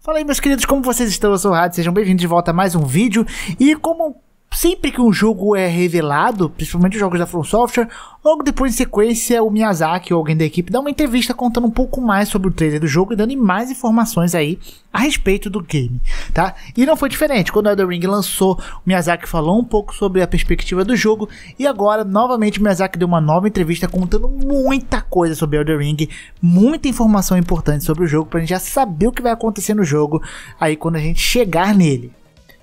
Fala aí, meus queridos, como vocês estão? Eu sou o Rádio, sejam bem-vindos de volta a mais um vídeo. E como sempre que um jogo é revelado, principalmente jogos da From Software, logo depois em sequência o Miyazaki ou alguém da equipe dá uma entrevista contando um pouco mais sobre o trailer do jogo e dando mais informações aí a respeito do game, tá? E não foi diferente, quando Elden Ring lançou, o Miyazaki falou um pouco sobre a perspectiva do jogo e agora novamente o Miyazaki deu uma nova entrevista contando muita coisa sobre Elden Ring, muita informação importante sobre o jogo pra gente já saber o que vai acontecer no jogo aí quando a gente chegar nele.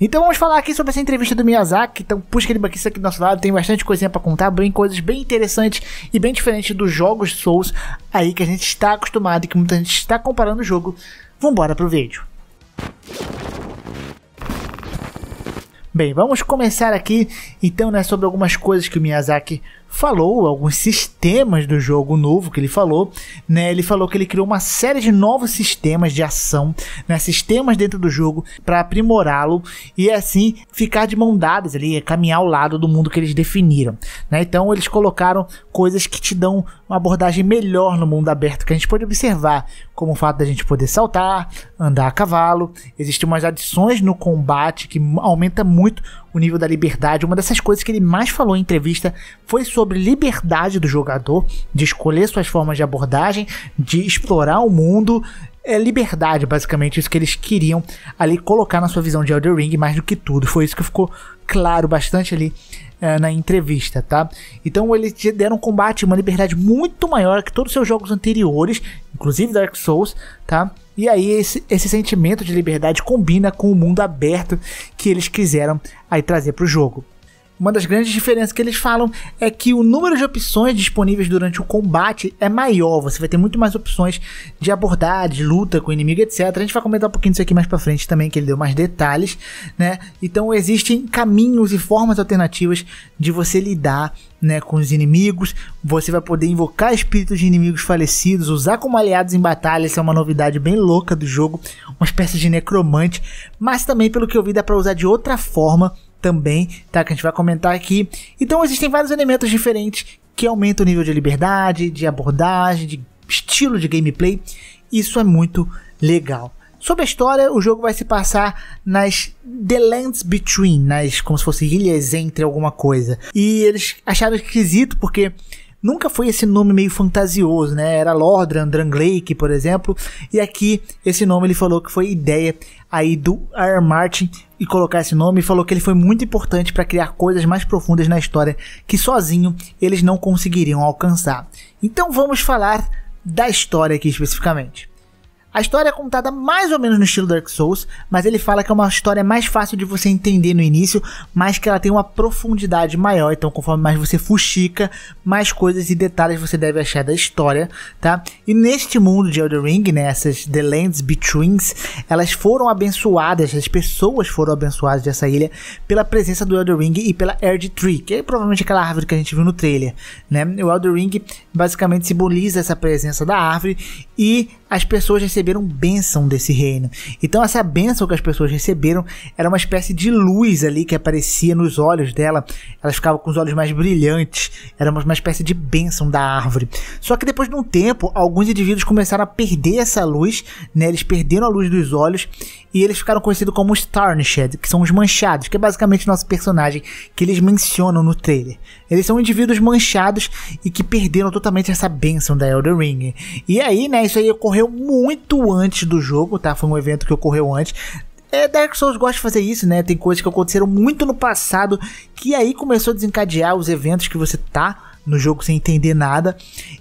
Então vamos falar aqui sobre essa entrevista do Miyazaki. Então puxa aquele banquinho aqui do nosso lado, tem bastante coisinha para contar, bem coisas bem interessantes e bem diferentes dos jogos Souls aí que a gente está acostumado e que muita gente está comparando o jogo. Vambora pro vídeo. Bem, vamos começar aqui então né, sobre algumas coisas que o Miyazaki falou alguns sistemas do jogo novo que ele falou, né? Ele falou que ele criou uma série de novos sistemas de ação, né? Sistemas dentro do jogo para aprimorá-lo e assim ficar de mão dadas ali, caminhar ao lado do mundo que eles definiram, né? Então eles colocaram coisas que te dão uma abordagem melhor no mundo aberto que a gente pode observar, como o fato da gente poder saltar, andar a cavalo, existem umas adições no combate que aumenta muito o nível da liberdade. Uma dessas coisas que ele mais falou em entrevista foi sobre liberdade do jogador, de escolher suas formas de abordagem, de explorar o mundo. É liberdade, basicamente, isso que eles queriam ali colocar na sua visão de Elder Ring, mais do que tudo. Foi isso que ficou claro bastante ali é, na entrevista, tá? Então eles deram um combate uma liberdade muito maior que todos os seus jogos anteriores, inclusive Dark Souls, tá? E aí esse, esse sentimento de liberdade combina com o mundo aberto que eles quiseram aí trazer para o jogo. Uma das grandes diferenças que eles falam é que o número de opções disponíveis durante o combate é maior. Você vai ter muito mais opções de abordar, de luta com o inimigo, etc. A gente vai comentar um pouquinho disso aqui mais para frente também, que ele deu mais detalhes, né? Então existem caminhos e formas alternativas de você lidar né, com os inimigos. Você vai poder invocar espíritos de inimigos falecidos, usar como aliados em batalha. Isso é uma novidade bem louca do jogo, uma espécie de necromante. Mas também, pelo que eu vi, dá para usar de outra forma também, tá? Que a gente vai comentar aqui. Então existem vários elementos diferentes que aumentam o nível de liberdade, de abordagem, de estilo de gameplay. Isso é muito legal. Sobre a história, o jogo vai se passar nas The Lands Between, nas como se fossem ilhas entre alguma coisa. E eles acharam esquisito porque nunca foi esse nome meio fantasioso, né? Era Lordran, Dranglake, por exemplo. E aqui esse nome ele falou que foi ideia aí do R. Martin e colocar esse nome, falou que ele foi muito importante para criar coisas mais profundas na história que sozinho eles não conseguiriam alcançar. Então vamos falar da história aqui especificamente. A história é contada mais ou menos no estilo Dark Souls, mas ele fala que é uma história mais fácil de você entender no início, mas que ela tem uma profundidade maior. Então, conforme mais você fuxica, mais coisas e detalhes você deve achar da história, tá? E neste mundo de Elden Ring, né, essas The Lands Betweens, elas foram abençoadas, as pessoas foram abençoadas dessa ilha pela presença do Elden Ring e pela Erd Tree, que é provavelmente aquela árvore que a gente viu no trailer, né? O Elden Ring basicamente simboliza essa presença da árvore e as pessoas receberam receberam bênção desse reino. Então essa bênção que as pessoas receberam era uma espécie de luz ali que aparecia nos olhos dela. Elas ficavam com os olhos mais brilhantes. Era uma espécie de bênção da árvore. Só que depois de um tempo, alguns indivíduos começaram a perder essa luz, né? Eles perderam a luz dos olhos e eles ficaram conhecidos como os Tarnished, que são os manchados, que é basicamente o nosso personagem que eles mencionam no trailer. Eles são indivíduos manchados e que perderam totalmente essa bênção da Elder Ring. E aí, né, isso aí ocorreu muito muito antes do jogo, tá? Foi um evento que ocorreu antes. É, Dark Souls gosta de fazer isso, né? Tem coisas que aconteceram muito no passado que aí começou a desencadear os eventos que você tá no jogo sem entender nada.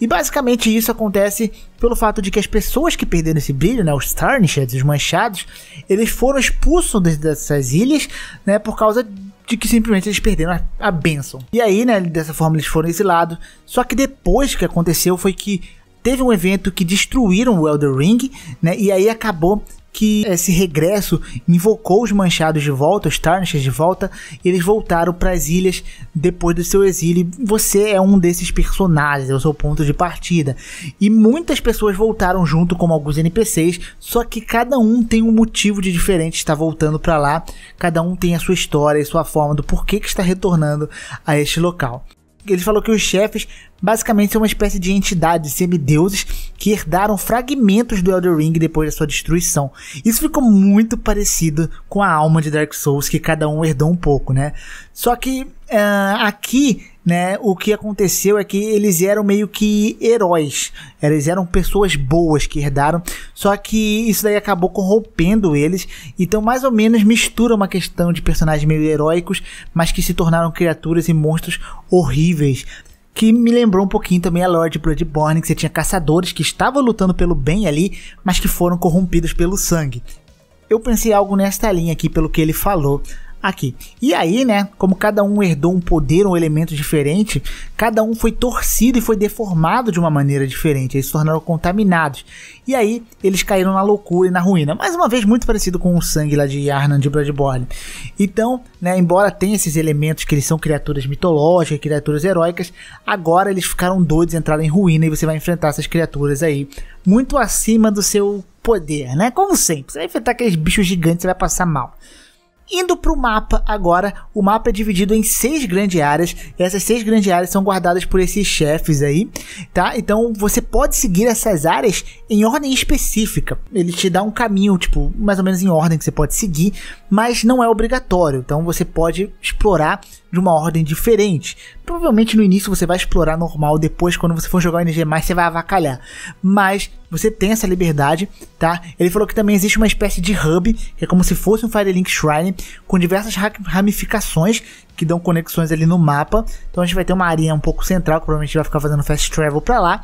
E basicamente isso acontece pelo fato de que as pessoas que perderam esse brilho, né, os tarnished, os manchados, eles foram expulsos dessas ilhas, né, por causa de que simplesmente eles perderam a, a benção. E aí, né, dessa forma eles foram exilados. Só que depois que aconteceu foi que teve um evento que destruíram o Elder Ring, né? E aí acabou que esse regresso invocou os manchados de volta, os Tarnished de volta, e eles voltaram para as ilhas depois do seu exílio. Você é um desses personagens, é o seu ponto de partida. E muitas pessoas voltaram junto, como alguns NPCs, só que cada um tem um motivo de diferente estar voltando para lá, cada um tem a sua história e sua forma do porquê que está retornando a este local ele falou que os chefes basicamente são uma espécie de entidades semideuses que herdaram fragmentos do Elder Ring depois da sua destruição. Isso ficou muito parecido com a alma de Dark Souls, que cada um herdou um pouco, né? Só que uh, aqui né, o que aconteceu é que eles eram meio que heróis. Eles eram pessoas boas que herdaram, só que isso daí acabou corrompendo eles. Então, mais ou menos, mistura uma questão de personagens meio heróicos, mas que se tornaram criaturas e monstros horríveis. Que me lembrou um pouquinho também a Lord Bloodborne, que você tinha caçadores que estavam lutando pelo bem ali, mas que foram corrompidos pelo sangue. Eu pensei algo nesta linha aqui, pelo que ele falou aqui. E aí, né, como cada um herdou um poder, um elemento diferente, cada um foi torcido e foi deformado de uma maneira diferente, eles se tornaram contaminados. E aí, eles caíram na loucura e na ruína. Mais uma vez, muito parecido com o sangue lá de Arnand de Bloodborne. Então, né, embora tenha esses elementos que eles são criaturas mitológicas, criaturas heróicas, agora eles ficaram doidos, entraram em ruína e você vai enfrentar essas criaturas aí, muito acima do seu poder, né? Como sempre, você vai enfrentar aqueles bichos gigantes, você vai passar mal. Indo para o mapa agora, o mapa é dividido em seis grandes áreas. E essas seis grandes áreas são guardadas por esses chefes aí, tá? Então você pode seguir essas áreas em ordem específica. Ele te dá um caminho, tipo, mais ou menos em ordem que você pode seguir, mas não é obrigatório. Então você pode explorar de uma ordem diferente. Provavelmente no início você vai explorar normal, depois quando você for jogar o NG+, você vai avacalhar. Mas você tem essa liberdade, tá? Ele falou que também existe uma espécie de hub, que é como se fosse um Firelink Shrine, com diversas ramificações que dão conexões ali no mapa. Então a gente vai ter uma área um pouco central, que provavelmente vai ficar fazendo fast travel para lá.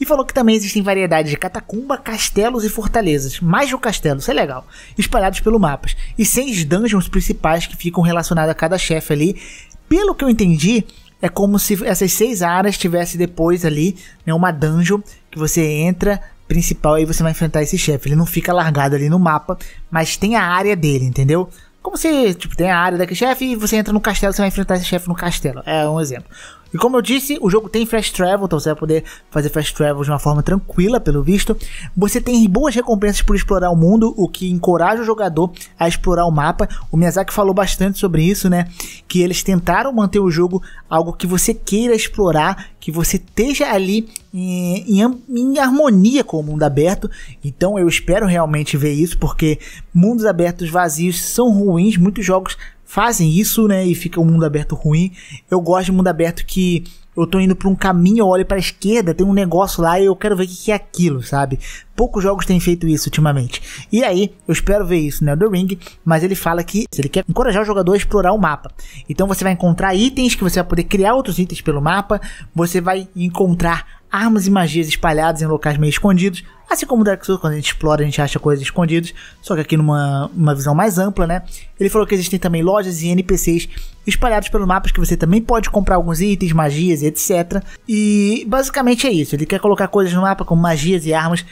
E falou que também existem variedades de catacumba, castelos e fortalezas. Mais de um castelo, isso é legal. Espalhados pelo mapa. E seis dungeons principais que ficam relacionados a cada chefe ali. Pelo que eu entendi, é como se essas seis áreas tivesse depois ali né, uma dungeon que você entra principal e você vai enfrentar esse chefe. Ele não fica largado ali no mapa, mas tem a área dele, entendeu? Como se, tipo, tem a área daquele chefe e você entra no castelo, você vai enfrentar esse chefe no castelo. É um exemplo. E como eu disse, o jogo tem fast travel, então você vai poder fazer fast travel de uma forma tranquila, pelo visto. Você tem boas recompensas por explorar o mundo, o que encoraja o jogador a explorar o mapa. O Miyazaki falou bastante sobre isso, né? Que eles tentaram manter o jogo algo que você queira explorar, que você esteja ali em, em, em harmonia com o mundo aberto. Então eu espero realmente ver isso, porque mundos abertos vazios são ruins, muitos jogos fazem isso, né? E fica um mundo aberto ruim. Eu gosto de mundo aberto que eu tô indo pra um caminho, eu olho pra esquerda, tem um negócio lá e eu quero ver o que é aquilo, sabe? Poucos jogos têm feito isso ultimamente. E aí, eu espero ver isso no né, The Ring, mas ele fala que ele quer encorajar o jogador a explorar o mapa. Então você vai encontrar itens que você vai poder criar outros itens pelo mapa, você vai encontrar armas e magias espalhadas em locais meio escondidos, Assim como Dark Souls, quando a gente explora, a gente acha coisas escondidas, só que aqui numa uma visão mais ampla, né? Ele falou que existem também lojas e NPCs espalhados pelo mapa que você também pode comprar alguns itens, magias e etc. E basicamente é isso. Ele quer colocar coisas no mapa como magias e armas,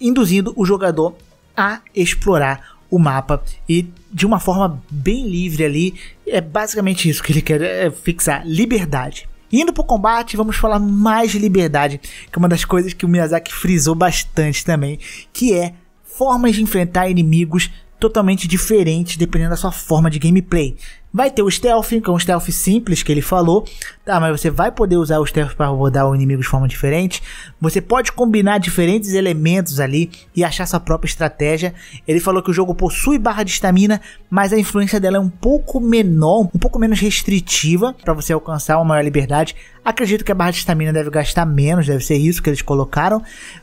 induzindo o jogador a explorar o mapa e de uma forma bem livre ali. É basicamente isso que ele quer é, fixar: liberdade. Indo pro combate, vamos falar mais de liberdade, que é uma das coisas que o Miyazaki frisou bastante também, que é formas de enfrentar inimigos totalmente diferentes dependendo da sua forma de gameplay. Vai ter o stealth, que é um stealth simples que ele falou, tá? Mas você vai poder usar o stealth para rodar o inimigo de forma diferente. Você pode combinar diferentes elementos ali e achar sua própria estratégia. Ele falou que o jogo possui barra de estamina, mas a influência dela é um pouco menor, um pouco menos restritiva para você alcançar uma maior liberdade. Acredito que a barra de estamina deve gastar menos, deve ser isso que eles colocaram.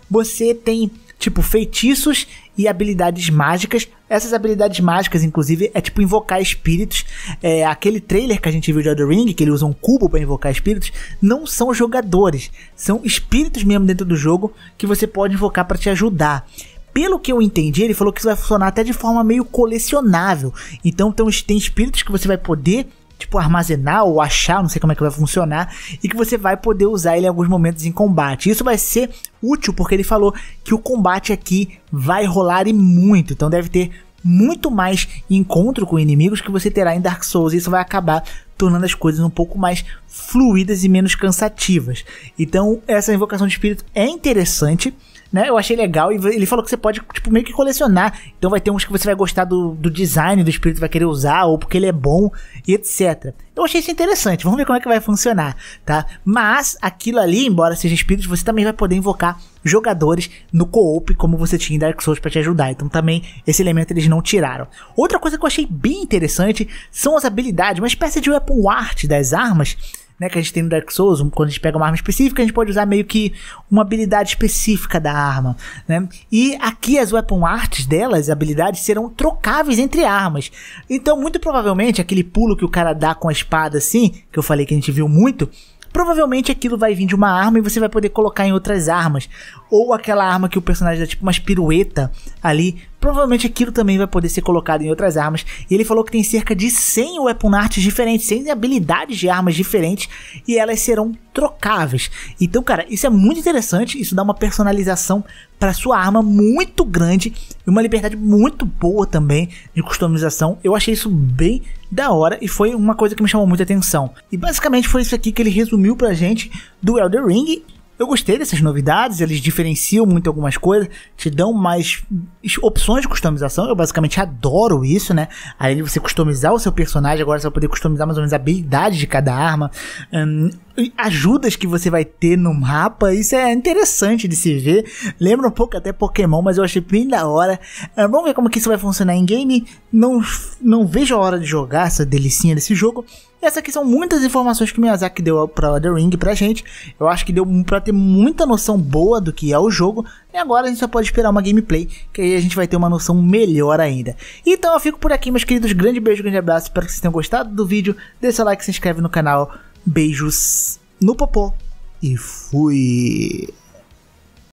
Você tem tipo feitiços e habilidades mágicas. Essas habilidades mágicas, inclusive, é tipo invocar espíritos. É, aquele trailer que a gente viu de The Ring, que ele usa um cubo para invocar espíritos, não são jogadores, são espíritos mesmo dentro do jogo que você pode invocar para te ajudar pelo que eu entendi, ele falou que isso vai funcionar até de forma meio colecionável. Então tem, tem espíritos que você vai poder tipo, armazenar ou achar, não sei como é que vai funcionar, e que você vai poder usar ele em alguns momentos em combate. Isso vai ser útil porque ele falou que o combate aqui vai rolar e muito, então deve ter muito mais encontro com inimigos que você terá em Dark Souls, e isso vai acabar tornando as coisas um pouco mais fluidas e menos cansativas. Então, essa invocação de espírito é interessante né? Eu achei legal. E ele falou que você pode, tipo, meio que colecionar. Então vai ter uns que você vai gostar do, do design do espírito vai querer usar, ou porque ele é bom, e etc. Então eu achei isso interessante. Vamos ver como é que vai funcionar, tá? Mas aquilo ali, embora seja espírito você também vai poder invocar jogadores no co-op, como você tinha em Dark Souls para te ajudar. Então também esse elemento eles não tiraram. Outra coisa que eu achei bem interessante são as habilidades, uma espécie de weapon art das armas né, que a gente tem no Dark Souls, quando a gente pega uma arma específica, a gente pode usar meio que uma habilidade específica da arma, né? E aqui as weapon arts delas, habilidades, serão trocáveis entre armas. Então, muito provavelmente, aquele pulo que o cara dá com a espada assim, que eu falei que a gente viu muito, provavelmente aquilo vai vir de uma arma e você vai poder colocar em outras armas. Ou aquela arma que o personagem dá tipo umas pirueta ali, Provavelmente aquilo também vai poder ser colocado em outras armas. E ele falou que tem cerca de 100 weapon arts diferentes, 100 habilidades de armas diferentes e elas serão trocáveis. Então, cara, isso é muito interessante, isso dá uma personalização para sua arma muito grande e uma liberdade muito boa também de customização. Eu achei isso bem da hora e foi uma coisa que me chamou muita atenção. E basicamente foi isso aqui que ele resumiu pra gente do Elder Ring. Eu gostei dessas novidades, eles diferenciam muito algumas coisas, te dão mais opções de customização. Eu basicamente adoro isso, né? aí você customizar o seu personagem, agora você vai poder customizar mais ou menos a habilidade de cada arma. Um, ajudas que você vai ter no mapa. Isso é interessante de se ver. Lembra um pouco até Pokémon, mas eu achei bem da hora. Ah, vamos ver como que isso vai funcionar em game. Não, não vejo a hora de jogar essa delicinha desse jogo. Essas aqui são muitas informações que o Miyazaki deu pra The Ring pra gente. Eu acho que deu para ter muita noção boa do que é o jogo. E agora a gente só pode esperar uma gameplay, que aí a gente vai ter uma noção melhor ainda. Então eu fico por aqui, meus queridos. Grande beijo, grande abraço. Espero que vocês tenham gostado do vídeo. Deixa o like, se inscreve no canal. Beijos no popó e fui!